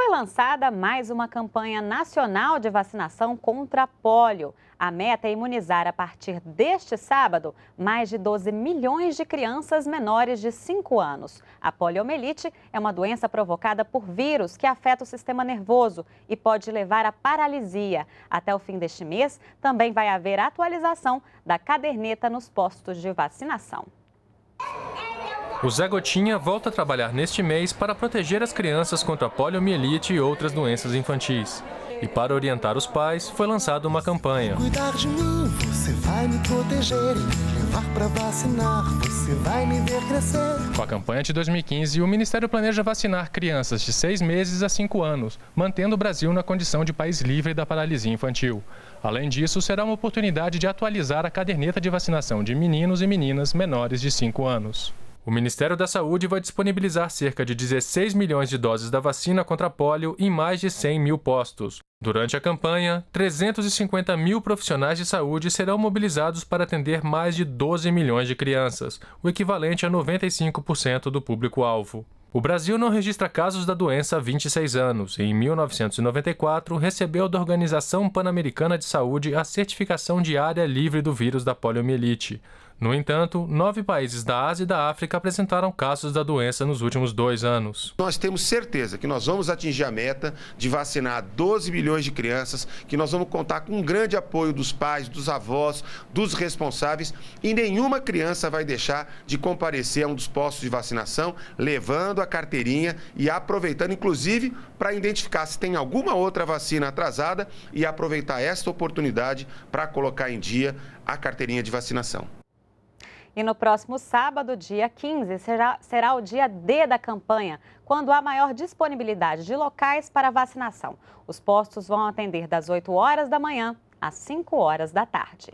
Foi lançada mais uma campanha nacional de vacinação contra pólio. A meta é imunizar a partir deste sábado mais de 12 milhões de crianças menores de 5 anos. A poliomielite é uma doença provocada por vírus que afeta o sistema nervoso e pode levar à paralisia. Até o fim deste mês, também vai haver atualização da caderneta nos postos de vacinação. O Zé Gotinha volta a trabalhar neste mês para proteger as crianças contra a poliomielite e outras doenças infantis. E para orientar os pais, foi lançada uma campanha. Cuidar de mim, você vai me proteger, levar para vacinar, você vai me ver crescer. Com a campanha de 2015, o Ministério planeja vacinar crianças de 6 meses a 5 anos, mantendo o Brasil na condição de país livre da paralisia infantil. Além disso, será uma oportunidade de atualizar a caderneta de vacinação de meninos e meninas menores de 5 anos. O Ministério da Saúde vai disponibilizar cerca de 16 milhões de doses da vacina contra pólio em mais de 100 mil postos. Durante a campanha, 350 mil profissionais de saúde serão mobilizados para atender mais de 12 milhões de crianças, o equivalente a 95% do público-alvo. O Brasil não registra casos da doença há 26 anos e, em 1994, recebeu da Organização Pan-Americana de Saúde a certificação de área livre do vírus da poliomielite. No entanto, nove países da Ásia e da África apresentaram casos da doença nos últimos dois anos. Nós temos certeza que nós vamos atingir a meta de vacinar 12 milhões de crianças, que nós vamos contar com um grande apoio dos pais, dos avós, dos responsáveis e nenhuma criança vai deixar de comparecer a um dos postos de vacinação, levando a carteirinha e aproveitando, inclusive, para identificar se tem alguma outra vacina atrasada e aproveitar esta oportunidade para colocar em dia a carteirinha de vacinação. E no próximo sábado, dia 15, será, será o dia D da campanha, quando há maior disponibilidade de locais para vacinação. Os postos vão atender das 8 horas da manhã às 5 horas da tarde.